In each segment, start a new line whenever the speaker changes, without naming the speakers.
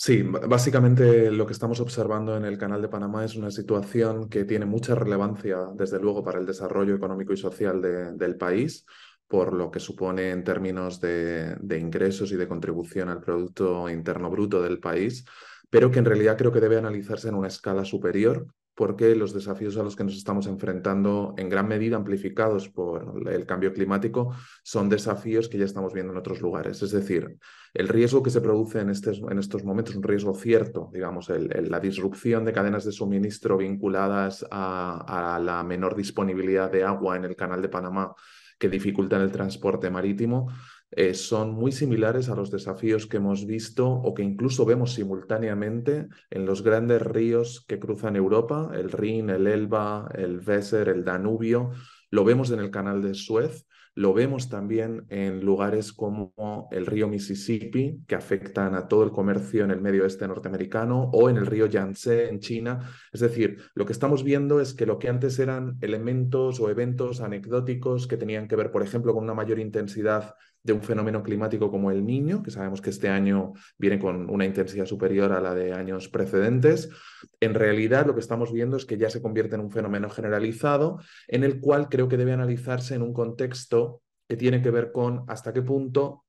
Sí, básicamente lo que estamos observando en el Canal de Panamá es una situación que tiene mucha relevancia, desde luego, para el desarrollo económico y social del país, por lo que supone en términos de, de ingresos y de contribución al Producto Interno Bruto del país, pero que en realidad creo que debe analizarse en una escala superior porque los desafíos a los que nos estamos enfrentando, en gran medida amplificados por el cambio climático, son desafíos que ya estamos viendo en otros lugares. Es decir, el riesgo que se produce en, en estos momentos, un riesgo cierto, digamos, la disrupción de cadenas de suministro vinculadas a, la menor disponibilidad de agua en el canal de Panamá que dificulta el transporte marítimo, eh, son muy similares a los desafíos que hemos visto o que incluso vemos simultáneamente en los grandes ríos que cruzan Europa, el Rin, el Elba, el Weser, el Danubio. Lo vemos en el canal de Suez, lo vemos también en lugares como el río Mississippi, que afectan a todo el comercio en el medio oeste norteamericano, o en el río Yangtze en China. Es decir, lo que estamos viendo es que lo que antes eran elementos o eventos anecdóticos que tenían que ver, por ejemplo, con una mayor intensidad de un fenómeno climático como el niño, que sabemos que este año viene con una intensidad superior a la de años precedentes, en realidad lo que estamos viendo es que ya se convierte en un fenómeno generalizado, en el cual creo que debe analizarse en un contexto que tiene que ver con hasta qué punto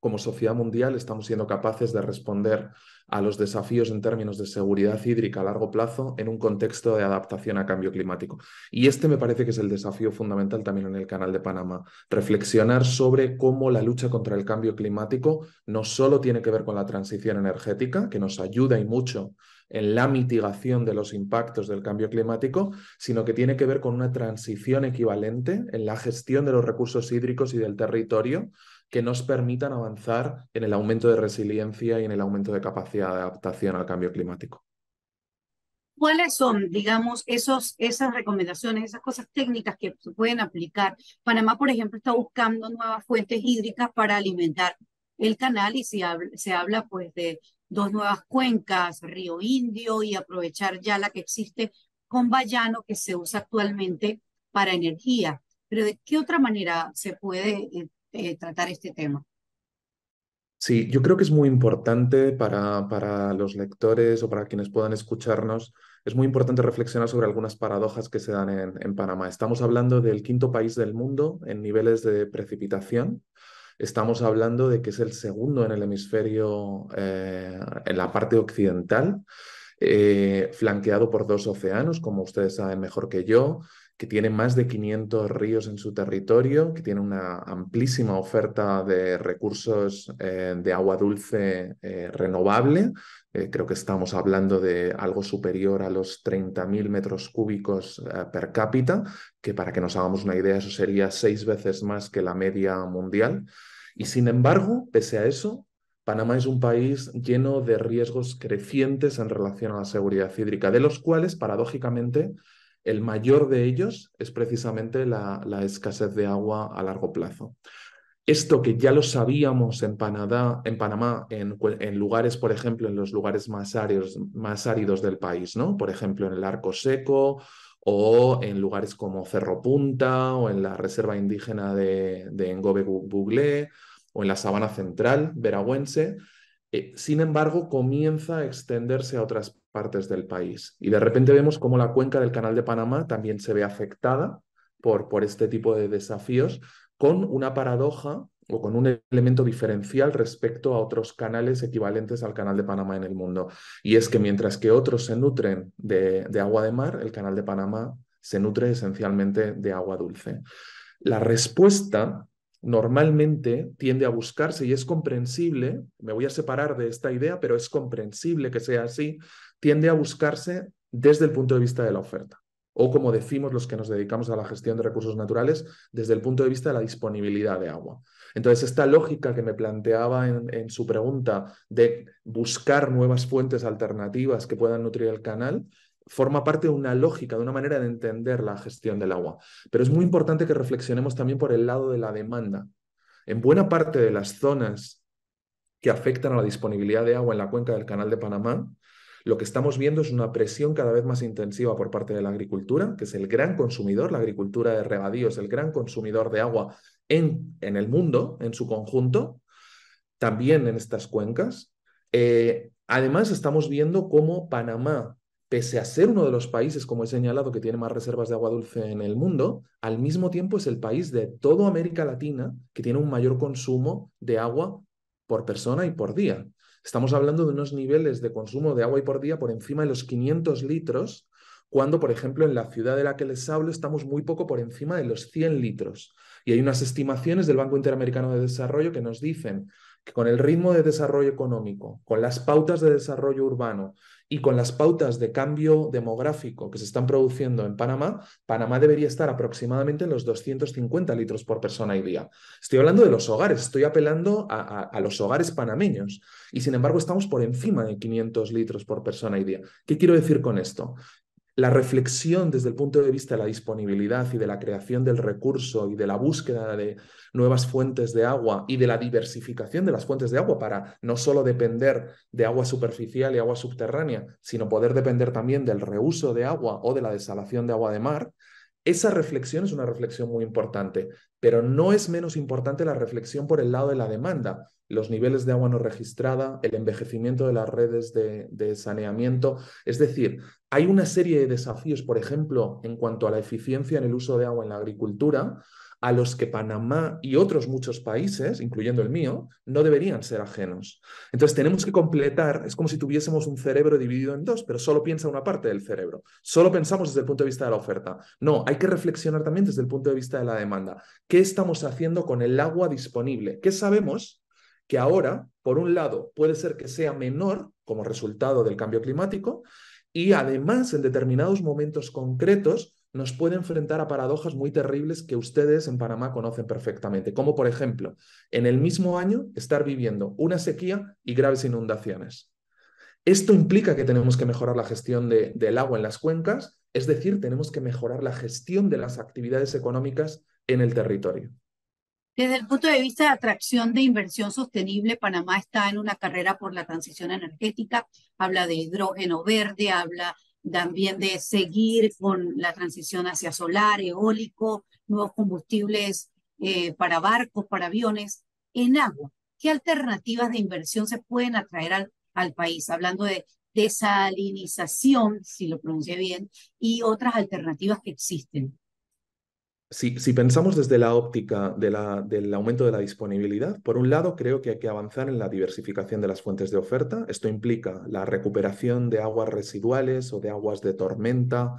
como sociedad mundial estamos siendo capaces de responder a los desafíos en términos de seguridad hídrica a largo plazo en un contexto de adaptación a cambio climático. Y este me parece que es el desafío fundamental también en el Canal de Panamá, reflexionar sobre cómo la lucha contra el cambio climático no solo tiene que ver con la transición energética, que nos ayuda y mucho en la mitigación de los impactos del cambio climático, sino que tiene que ver con una transición equivalente en la gestión de los recursos hídricos y del territorio que nos permitan avanzar en el aumento de resiliencia y en el aumento de capacidad de adaptación al cambio climático.
¿Cuáles son, digamos, esos, esas recomendaciones, esas cosas técnicas que se pueden aplicar? Panamá, por ejemplo, está buscando nuevas fuentes hídricas para alimentar el canal y se, habla, se habla pues de dos nuevas cuencas, Río Indio y aprovechar ya la que existe con Bayano que se usa actualmente para energía. Pero ¿de qué otra manera se puede eh, eh, tratar este tema?
Sí, yo creo que es muy importante para, para los lectores o para quienes puedan escucharnos, es muy importante reflexionar sobre algunas paradojas que se dan en, en Panamá. Estamos hablando del quinto país del mundo en niveles de precipitación. Estamos hablando de que es el segundo en el hemisferio, eh, en la parte occidental, eh, flanqueado por dos océanos, como ustedes saben mejor que yo, que tiene más de 500 ríos en su territorio, que tiene una amplísima oferta de recursos eh, de agua dulce eh, renovable. Eh, creo que estamos hablando de algo superior a los 30.000 metros cúbicos per cápita, que para que nos hagamos una idea, eso sería seis veces más que la media mundial. Y sin embargo, pese a eso, Panamá es un país lleno de riesgos crecientes en relación a la seguridad hídrica, de los cuales, paradójicamente, el mayor de ellos es precisamente la, escasez de agua a largo plazo. Esto que ya lo sabíamos en, Panadá, en Panamá, en, lugares, por ejemplo, en los lugares más áridos, más áridos del país, ¿no? Por ejemplo, en el Arco Seco o en lugares como Cerro Punta o en la reserva indígena de, de Ngobe Buglé o en la sabana central veragüense. Eh, sin embargo, comienza a extenderse a otras partes del país. Y de repente vemos cómo la cuenca del Canal de Panamá también se ve afectada por, por este tipo de desafíos, con una paradoja o con un elemento diferencial respecto a otros canales equivalentes al Canal de Panamá en el mundo. Y es que mientras que otros se nutren de, de agua de mar, el Canal de Panamá se nutre esencialmente de agua dulce. La respuesta normalmente tiende a buscarse y es comprensible, me voy a separar de esta idea, pero es comprensible que sea así, tiende a buscarse desde el punto de vista de la oferta o como decimos los que nos dedicamos a la gestión de recursos naturales, desde el punto de vista de la disponibilidad de agua. Entonces, esta lógica que me planteaba en, su pregunta de buscar nuevas fuentes alternativas que puedan nutrir el canal, forma parte de una lógica, de una manera de entender la gestión del agua. Pero es muy importante que reflexionemos también por el lado de la demanda. En buena parte de las zonas que afectan a la disponibilidad de agua en la cuenca del Canal de Panamá, lo que estamos viendo es una presión cada vez más intensiva por parte de la agricultura, que es el gran consumidor, la agricultura de rebadío es el gran consumidor de agua en, en el mundo, en su conjunto, también en estas cuencas. Eh, además, estamos viendo cómo Panamá pese a ser uno de los países, como he señalado, que tiene más reservas de agua dulce en el mundo, al mismo tiempo es el país de toda América Latina que tiene un mayor consumo de agua por persona y por día. Estamos hablando de unos niveles de consumo de agua y por día por encima de los 500 litros, cuando, por ejemplo, en la ciudad de la que les hablo estamos muy poco por encima de los 100 litros. Y hay unas estimaciones del Banco Interamericano de Desarrollo que nos dicen con el ritmo de desarrollo económico, con las pautas de desarrollo urbano y con las pautas de cambio demográfico que se están produciendo en Panamá, Panamá debería estar aproximadamente en los 250 litros por persona y día. Estoy hablando de los hogares, estoy apelando a, a los hogares panameños y sin embargo estamos por encima de 500 litros por persona y día. ¿Qué quiero decir con esto? la reflexión desde el punto de vista de la disponibilidad y de la creación del recurso y de la búsqueda de nuevas fuentes de agua y de la diversificación de las fuentes de agua para no solo depender de agua superficial y agua subterránea, sino poder depender también del reuso de agua o de la desalación de agua de mar, esa reflexión es una reflexión muy importante, pero no es menos importante la reflexión por el lado de la demanda, los niveles de agua no registrada, el envejecimiento de las redes de, saneamiento. Es decir, hay una serie de desafíos, por ejemplo, en cuanto a la eficiencia en el uso de agua en la agricultura, a los que Panamá y otros muchos países, incluyendo el mío, no deberían ser ajenos. Entonces tenemos que completar, es como si tuviésemos un cerebro dividido en dos, pero solo piensa una parte del cerebro, solo pensamos desde el punto de vista de la oferta. No, hay que reflexionar también desde el punto de vista de la demanda. ¿Qué estamos haciendo con el agua disponible? ¿Qué sabemos que ahora, por un lado, puede ser que sea menor como resultado del cambio climático y además en determinados momentos concretos nos puede enfrentar a paradojas muy terribles que ustedes en Panamá conocen perfectamente, como por ejemplo, en el mismo año estar viviendo una sequía y graves inundaciones. Esto implica que tenemos que mejorar la gestión del agua en las cuencas, es decir, tenemos que mejorar la gestión de las actividades económicas en el territorio.
Desde el punto de vista de atracción de inversión sostenible, Panamá está en una carrera por la transición energética, habla de hidrógeno verde, habla también de seguir con la transición hacia solar, eólico, nuevos combustibles eh, para barcos, para aviones, en agua. ¿Qué alternativas de inversión se pueden atraer al, país? Hablando de desalinización, si lo pronuncié bien, y otras alternativas que existen
si, pensamos desde la óptica del aumento de la disponibilidad, por un lado creo que hay que avanzar en la diversificación de las fuentes de oferta. Esto implica la recuperación de aguas residuales o de aguas de tormenta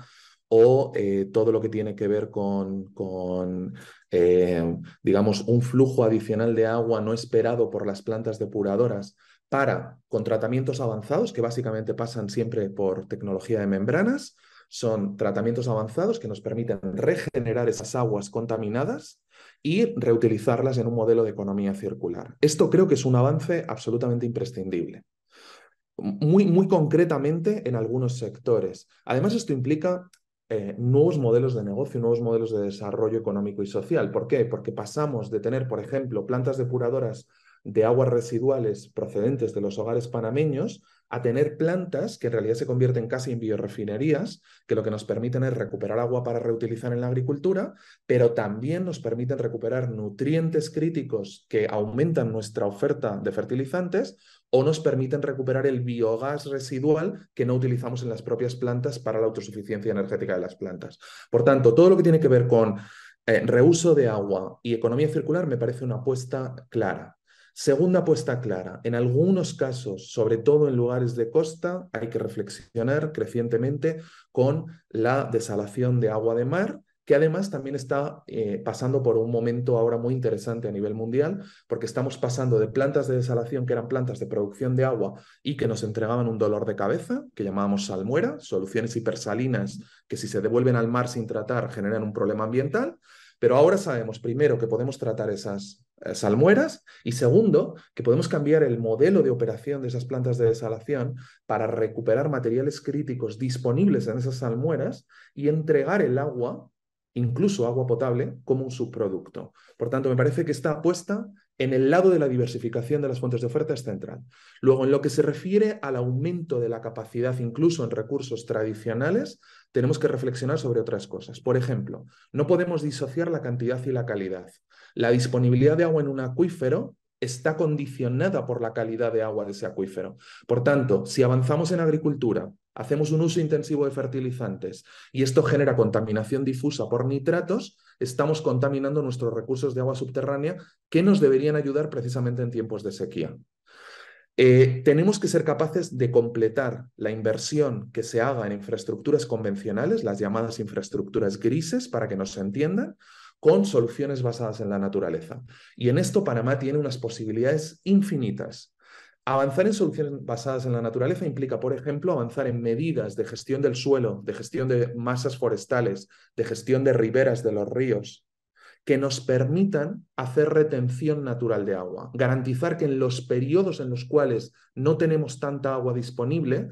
o eh, todo lo que tiene que ver con, eh, digamos, un flujo adicional de agua no esperado por las plantas depuradoras para con tratamientos avanzados que básicamente pasan siempre por tecnología de membranas son tratamientos avanzados que nos permiten regenerar esas aguas contaminadas y reutilizarlas en un modelo de economía circular. Esto creo que es un avance absolutamente imprescindible. Muy, muy concretamente en algunos sectores. Además, esto implica eh, nuevos modelos de negocio, nuevos modelos de desarrollo económico y social. ¿Por qué? Porque pasamos de tener, por ejemplo, plantas depuradoras de aguas residuales procedentes de los hogares panameños a tener plantas que en realidad se convierten casi en biorefinerías, que lo que nos permiten es recuperar agua para reutilizar en la agricultura, pero también nos permiten recuperar nutrientes críticos que aumentan nuestra oferta de fertilizantes o nos permiten recuperar el biogás residual que no utilizamos en las propias plantas para la autosuficiencia energética de las plantas. Por tanto, todo lo que tiene que ver con eh, reuso de agua y economía circular me parece una apuesta clara. Segunda apuesta clara, en algunos casos, sobre todo en lugares de costa, hay que reflexionar crecientemente con la desalación de agua de mar, que además también está eh, pasando por un momento ahora muy interesante a nivel mundial, porque estamos pasando de plantas de desalación, que eran plantas de producción de agua y que nos entregaban un dolor de cabeza, que llamábamos salmuera, soluciones hipersalinas que si se devuelven al mar sin tratar generan un problema ambiental, pero ahora sabemos, primero, que podemos tratar esas salmueras y segundo, que podemos cambiar el modelo de operación de esas plantas de desalación para recuperar materiales críticos disponibles en esas salmueras y entregar el agua, incluso agua potable, como un subproducto. Por tanto, me parece que está apuesta en el lado de la diversificación de las fuentes de oferta es central. Luego, en lo que se refiere al aumento de la capacidad, incluso en recursos tradicionales, tenemos que reflexionar sobre otras cosas. Por ejemplo, no podemos disociar la cantidad y la calidad. La disponibilidad de agua en un acuífero está condicionada por la calidad de agua de ese acuífero. Por tanto, si avanzamos en agricultura, hacemos un uso intensivo de fertilizantes y esto genera contaminación difusa por nitratos, estamos contaminando nuestros recursos de agua subterránea que nos deberían ayudar precisamente en tiempos de sequía. Eh, tenemos que ser capaces de completar la inversión que se haga en infraestructuras convencionales, las llamadas infraestructuras grises, para que nos entiendan, con soluciones basadas en la naturaleza. Y en esto Panamá tiene unas posibilidades infinitas. Avanzar en soluciones basadas en la naturaleza implica, por ejemplo, avanzar en medidas de gestión del suelo, de gestión de masas forestales, de gestión de riberas de los ríos, que nos permitan hacer retención natural de agua, garantizar que en los periodos en los cuales no tenemos tanta agua disponible,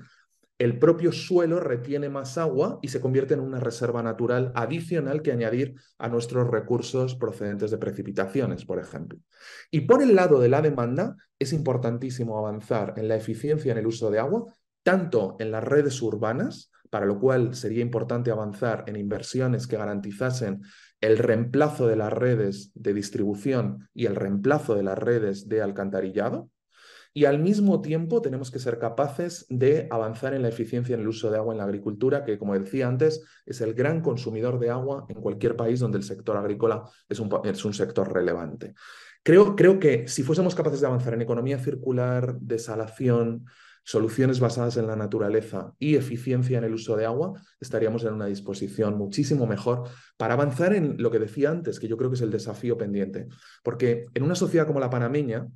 el propio suelo retiene más agua y se convierte en una reserva natural adicional que añadir a nuestros recursos procedentes de precipitaciones, por ejemplo. Y por el lado de la demanda, es importantísimo avanzar en la eficiencia en el uso de agua, tanto en las redes urbanas, para lo cual sería importante avanzar en inversiones que garantizasen el reemplazo de las redes de distribución y el reemplazo de las redes de alcantarillado. Y al mismo tiempo tenemos que ser capaces de avanzar en la eficiencia en el uso de agua en la agricultura, que como decía antes, es el gran consumidor de agua en cualquier país donde el sector agrícola es un, es un sector relevante. Creo, creo que si fuésemos capaces de avanzar en economía circular, desalación, soluciones basadas en la naturaleza y eficiencia en el uso de agua, estaríamos en una disposición muchísimo mejor para avanzar en lo que decía antes, que yo creo que es el desafío pendiente. Porque en una sociedad como la panameña,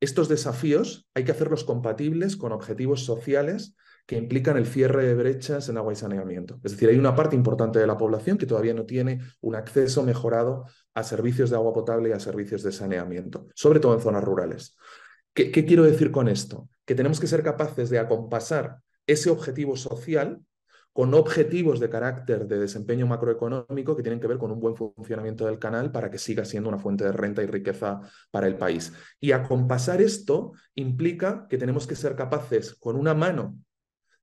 estos desafíos hay que hacerlos compatibles con objetivos sociales que implican el cierre de brechas en agua y saneamiento. Es decir, hay una parte importante de la población que todavía no tiene un acceso mejorado a servicios de agua potable y a servicios de saneamiento, sobre todo en zonas rurales. ¿Qué, quiero decir con esto? Que tenemos que ser capaces de acompasar ese objetivo social con objetivos de carácter de desempeño macroeconómico que tienen que ver con un buen funcionamiento del canal para que siga siendo una fuente de renta y riqueza para el país. Y acompasar esto implica que tenemos que ser capaces, con una mano,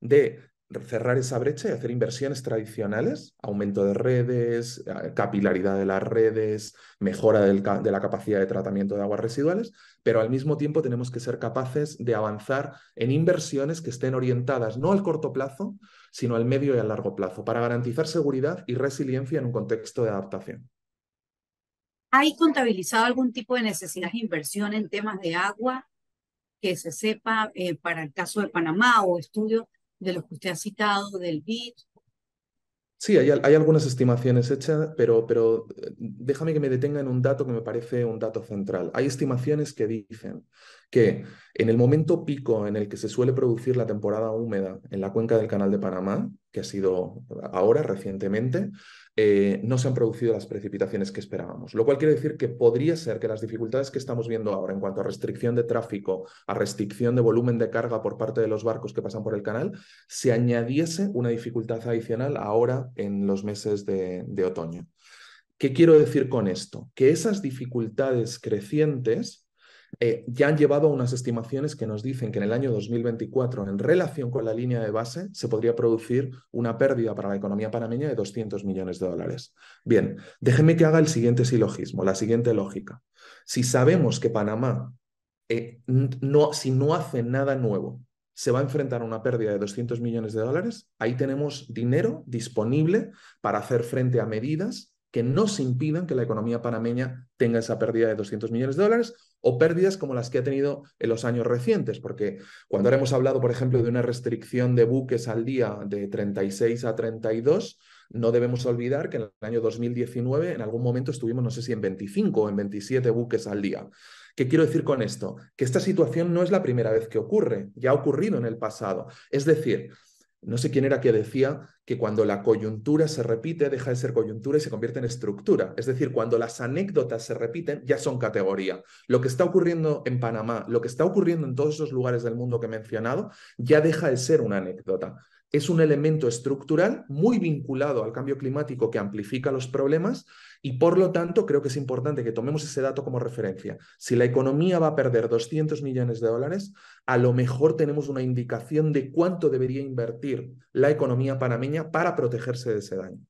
de cerrar esa brecha y hacer inversiones tradicionales, aumento de redes, eh, capilaridad de las redes, mejora de la capacidad de tratamiento de aguas residuales, pero al mismo tiempo tenemos que ser capaces de avanzar en inversiones que estén orientadas no al corto plazo, sino al medio y al largo plazo, para garantizar seguridad y resiliencia en un contexto de adaptación.
¿Hay contabilizado algún tipo de necesidad de inversión en temas de agua que se sepa eh, para el caso de Panamá o estudios de los que usted ha citado, del BID?
Sí, hay, algunas estimaciones hechas, pero, pero eh, déjame que me detenga en un dato que me parece un dato central. Hay estimaciones que dicen que en el momento pico en el que se suele producir la temporada húmeda en la cuenca del Canal de Panamá, que ha sido ahora recientemente, eh, no se han producido las precipitaciones que esperábamos. Lo cual quiere decir que podría ser que las dificultades que estamos viendo ahora en cuanto a restricción de tráfico, a restricción de volumen de carga por parte de los barcos que pasan por el canal, se añadiese una dificultad adicional ahora en los meses de otoño. ¿Qué quiero decir con esto? Que esas dificultades crecientes eh, ya han llevado a unas estimaciones que nos dicen que en el año 2024, en relación con la línea de base, se podría producir una pérdida para la economía panameña de 200 millones de dólares. Bien, déjeme que haga el siguiente silogismo, la siguiente lógica. Si sabemos que Panamá, eh, si no hace nada nuevo, se va a enfrentar a una pérdida de 200 millones de dólares, ahí tenemos dinero disponible para hacer frente a medidas que no se impidan que la economía panameña tenga esa pérdida de 200 millones de dólares o pérdidas como las que ha tenido en los años recientes, porque cuando ahora hemos hablado, por ejemplo, de una restricción de buques al día de 36 a 32, no debemos olvidar que en el año 2019 en algún momento estuvimos, no sé si en 25 o en 27 buques al día. ¿Qué quiero decir con esto? Que esta situación no es la primera vez que ocurre, ya ha ocurrido en el pasado. Es decir, no sé quién era que decía que cuando la coyuntura se repite, deja de ser coyuntura y se convierte en estructura. Es decir, cuando las anécdotas se repiten, ya son categoría. Lo que está ocurriendo en Panamá, lo que está ocurriendo en todos esos lugares del mundo que he mencionado, ya deja de ser una anécdota. Es un elemento estructural muy vinculado al cambio climático que amplifica los problemas y por lo tanto creo que es importante que tomemos ese dato como referencia. Si la economía va a perder 200 millones de dólares, a lo mejor tenemos una indicación
de cuánto debería invertir la economía panameña para protegerse de ese daño.